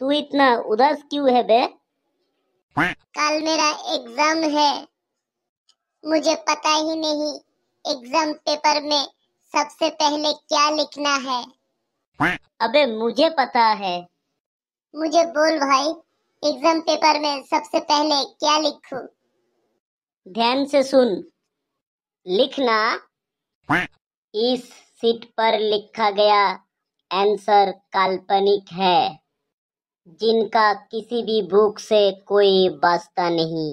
तू इतना उदास क्यों है बे कल मेरा एग्जाम है मुझे पता ही नहीं एग्जाम पेपर में सबसे पहले क्या लिखना है अबे मुझे पता है मुझे बोल भाई एग्जाम पेपर में सबसे पहले क्या लिखूं? ध्यान से सुन लिखना इस सीट पर लिखा गया आंसर काल्पनिक है जिनका किसी भी भूख से कोई वास्ता नहीं